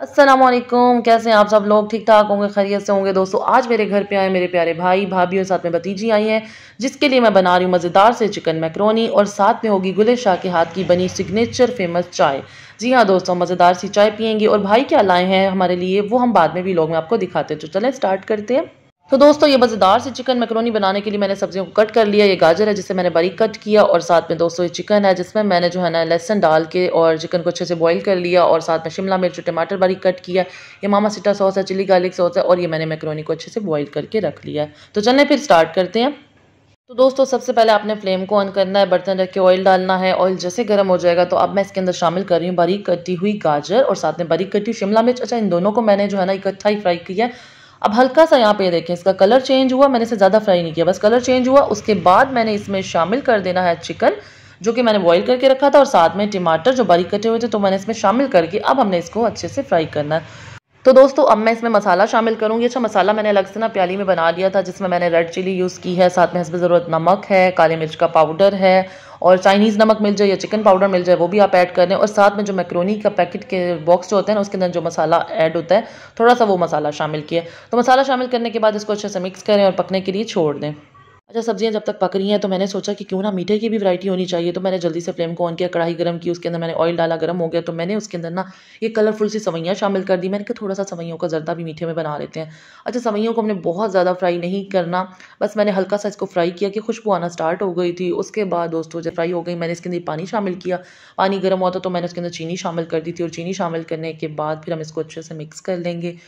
असलम कैसे हैं आप सब लोग ठीक ठाक होंगे खैरियत से होंगे दोस्तों आज मेरे घर पे आए मेरे प्यारे भाई भाभी और साथ में भतीजी आई हैं जिसके लिए मैं बना रही हूँ मज़ेदार से चिकन मैक्रोनी और साथ में होगी गुले शाह के हाथ की बनी सिग्नेचर फेमस चाय जी हाँ दोस्तों मज़ेदार सी चाय पियेंगे और भाई क्या लाए हैं हमारे लिए वो हम बाद में भी लोग में आपको दिखाते हैं तो चलें स्टार्ट करते हैं तो दोस्तों ये मज़ेदार से चिकन मैकरोनी बनाने के लिए मैंने सब्जियों को कट कर लिया ये गाजर है जिसे मैंने बारीक कट किया और साथ में दोस्तों ये चिकन है जिसमें मैंने जो है ना लहसन डाल के और चिकन को अच्छे से बॉईल कर लिया और साथ में शिमला मिर्च टमाटर बारीक कट किया ये मामा सिटा सॉस है चिली गार्लिक सॉस है और ये मैंने मैकरोनी को अच्छे से बॉयल करके रख लिया है तो चलें फिर स्टार्ट करते हैं तो दोस्तों सबसे पहले आपने फ्लेम को ऑन करना है बर्तन रख के ऑयल डालना है ऑयल जैसे गर्म हो जाएगा तो अब मैं इसके अंदर शामिल कर रही हूँ बारीक कटी हुई गाजर और साथ में बारीक कटी हुई शिमला मिर्च अच्छा इन दोनों को मैंने जो है ना इकट्ठा ही फ्राई किया है अब हल्का सा यहाँ पे देखें इसका कलर चेंज हुआ मैंने इसे ज़्यादा फ्राई नहीं किया बस कलर चेंज हुआ उसके बाद मैंने इसमें शामिल कर देना है चिकन जो कि मैंने बॉईल करके रखा था और साथ में टमाटर जो बारीक कटे हुए थे तो मैंने इसमें शामिल करके अब हमने इसको अच्छे से फ्राई करना है तो दोस्तों अब मैं इसमें मसाला शामिल करूँगी अच्छा मसाला मैंने अलग से ना प्याली में बना लिया था जिसमें मैंने रेड चिली यूज़ की है साथ में हंसबे ज़रूरत नमक है काली मिर्च का पाउडर है और चाइनीज़ नमक मिल जाए या चिकन पाउडर मिल जाए वो भी आप ऐड कर लें और साथ में जो मैक्रोनी का पैकेट के बॉक्स जो होता है ना उसके अंदर जो मसाला ऐड होता है थोड़ा सा वो मसाला शामिल किया तो मसाला शामिल करने के बाद इसको अच्छे से मिक्स करें और पकने के लिए छोड़ दें अच्छा सब्ज़ियाँ जब तक पक रही हैं तो मैंने सोचा कि क्यों ना मीठे की भी वैरायटी होनी चाहिए तो मैंने जल्दी से फ्लेम को ऑन किया कढ़ाई गर्म की उसके अंदर मैंने ऑयल डाला गर्म हो गया तो मैंने उसके अंदर ना ये कलरफुल सी सवैयाँ शामिल कर दी मैंने कहा थोड़ा सा सवैयों का जरदा भी मीठे में बना लेते हैं अच्छा सवैयों को हमने बहुत ज़्यादा फ्राई नहीं करना बस मैंने हल्का सा इसको फ्राई किया कि खुशबू आना स्टार्ट हो गई थी उसके बाद दोस्तों जब फ्राई हो गई मैंने इसके अंदर पानी शामिल किया पानी गर्म होता तो मैंने उसके अंदर चीनी शामिल कर दी थी और चीनी शामिल करने के बाद फिर हम इसको अच्छे से मिक्स कर लेंगे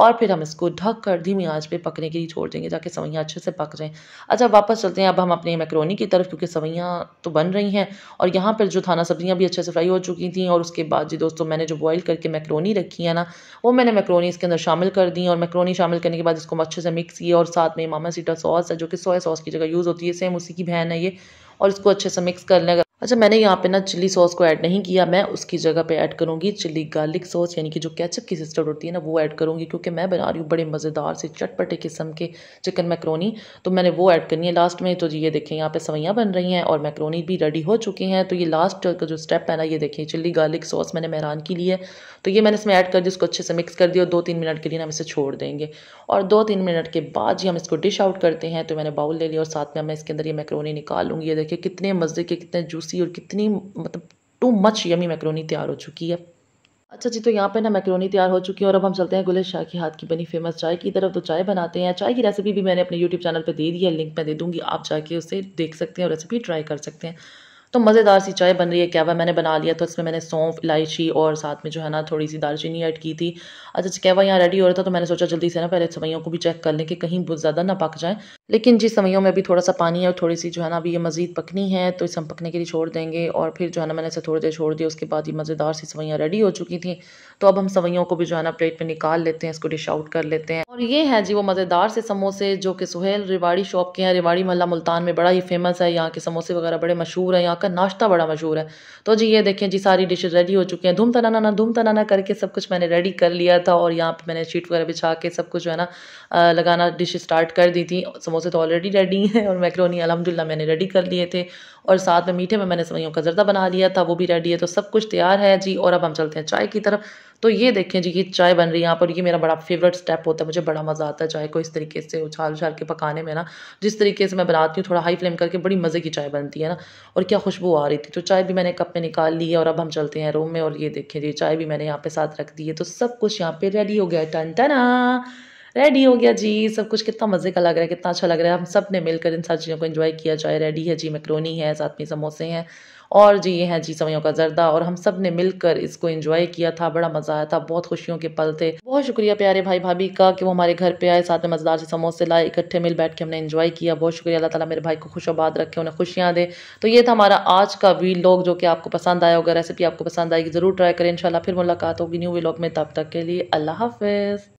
और फिर हम इसको ढक कर धीमी आंच पे पकने के लिए छोड़ देंगे ताकि सवैयाँ अच्छे से पक जाएँ अच्छा वापस चलते हैं अब हम अपने मैक्रोनी की तरफ क्योंकि सवैयाँ तो बन रही हैं और यहाँ पर जो थाना सब्जियाँ भी अच्छे से फ्राई हो चुकी थी और उसके बाद जी दोस्तों मैंने जो बॉयल करके मैक्रोनी रखी है ना वो मैंने मैक्रोनी इसके अंदर शामिल कर दी और मैक्रोनी शामिल करने के बाद इसको अच्छे से मिक्स किया और साथ में मामा सीटा सॉस है जो कि सोया सॉस की जगह यूज़ होती है सेम उसी की बहन है ये और इसको अच्छे से मिक्स कर लें अच्छा मैंने यहाँ पे ना चिली सॉस को ऐड नहीं किया मैं उसकी जगह पे ऐड करूँगी चिली गार्लिक सॉस यानी कि जो कैचअप की सिस्टर होती है ना वो ऐड करूँगी क्योंकि मैं बना रही हूँ बड़े मज़ेदार से चटपटे किस्म के चिकन मैक्रोनी तो मैंने वो ऐड करनी है लास्ट में तो जी ये देखें यहाँ पे सवैयाँ बन रही हैं और मैक्रोनी भी रेडी हो चुकी हैं तो ये लास्ट का जो स्टेप है ना ये देखें चिली गार्लिक सॉस मैंने महरान की ली है तो ये मैंने इसमें ऐड कर दी उसको अच्छे से मिक्स कर दिया और दो तीन मिनट के लिए हम इसे छोड़ देंगे और दो तीन मिनट के बाद जी हम इसको डिश आउट करते हैं तो मैंने बाउल ले लिया और साथ में मैं इसके अंदर ये मैक्रोनी निकाल लूँगी ये देखिए कितने मज़े के कितने जूस जूसी और कितनी मतलब टू मच यमी मैक्रोनी तैयार हो चुकी है अच्छा जी तो यहाँ पे ना मैक्रोनी तैयार हो चुकी है और अब हम चलते हैं गुले शाह की हाथ की बनी फेमस चाय की तरफ तो चाय बनाते हैं चाय की रेसिपी भी मैंने अपने यूट्यूब चैनल पर दे दी है लिंक मैं दे दूँगी आप जाके उसे देख सकते हैं और रेसिपी ट्राई कर सकते हैं तो मज़ेदार सी चाय बन रही है क्या हुआ मैंने बना लिया तो इसमें मैंने सौंफ इलायची और साथ में जो है ना थोड़ी सी दालचीनी ऐड की थी अच्छा कहवा अच्छा, यहाँ रेडी हो रहा था तो मैंने सोचा जल्दी से ना पहले सवैयों को भी चेक कर लें कि कहीं बहुत ज़्यादा ना पक जाए लेकिन जी सवैयों में भी थोड़ा सा पानी है और थोड़ी सी जो है ना अभी ये मज़ीद पकनी है तो इस हम पकने के लिए छोड़ देंगे और फिर जो है ना मैंने इसे थोड़ी देर छोड़ दिया उसके बाद ये मज़ेदार सी सवैयाँ रेडी हो चुकी थी तो अब हम सवैयों को भी जो है ना प्लेट में निकाल लेते हैं इसको डिश आउट कर लेते हैं और ये है जी वो मज़ेदार से समोसे जो कि सुहेल रिवाड़ी शॉप के हैं रिवाड़ी महल्ला मुल्तान में बड़ा ही फेमस है यहाँ के समोसे वगैरह बड़े मशहूर है यहाँ का नाश्ता बड़ा मशहूर है तो जी ये देखें जी सारी डिशेज रेडी हो चुकी हैं धूम तनाना धूम तनाना करके सब कुछ मैंने रेडी कर लिया था और यहाँ पर मैंने शीट वगैरह बिछा के सब कुछ जो है ना लगाना डिश स्टार्ट कर दी थी समोसे तो ऑलरेडी रेडी हैं और मैक्रोनी अलहमदिल्ला मैंने रेडी कर लिए थे और साथ में मीठे में मैंने सवैयों का जरदा बना लिया था वो भी रेडी है तो सब कुछ तैयार है जी और अब हम चलते हैं चाय की तरफ तो ये देखें जी ये चाय बन रही है यहाँ पर ये मेरा बड़ा फेवरेट स्टेप होता है मुझे बड़ा मज़ा आता है चाय को इस तरीके से उछाल उछाल के पकाने में ना जिस तरीके से मैं बनाती हूँ थोड़ा हाई फ्लेम करके बड़ी मज़े की चाय बनती है ना और क्या खुशबू आ रही थी तो चाय भी मैंने कप में निकाल ली है और अब हम चलते हैं रूम में और ये देखें जी चाय भी मैंने यहाँ पे साथ रख दी है तो सब कुछ यहाँ पे रेडी हो गया टन टना रेडी हो गया जी सब कुछ कितना मज़े का लग रहा है कितना अच्छा लग रहा है हम सब ने मिलकर इन सारी चीज़ों को इन्जॉय किया चाहे रेडी है जी मैक्रोनी है साथ में समोसे हैं और जी ये हैं जी सवैयों का जर्दा और हम सब ने मिलकर इसको इन्जॉय किया था बड़ा मज़ा आया था बहुत खुशियों के पल थे बहुत शुक्रिया प्यारे भाई भाभी का कि वो हमारे घर पे आए साथ में मज़ेदार से समोसे लाए इकट्ठे मिल बैठ के हमने इन्जॉय किया बहुत शुक्रिया अल्लाह ताला मेरे भाई को खुशोबाद रखे उन्हें खुशियाँ दे तो ये था हमारा आज का वीलॉग जो कि आपको पसंद आया होगा रेसिपी आपको पसंद आएगी ज़रूर ट्राई करें इंशाल्लाह फिर मुलाकात होगी न्यू वीलॉग में तब तक के लिए अल्लाह हाफिज़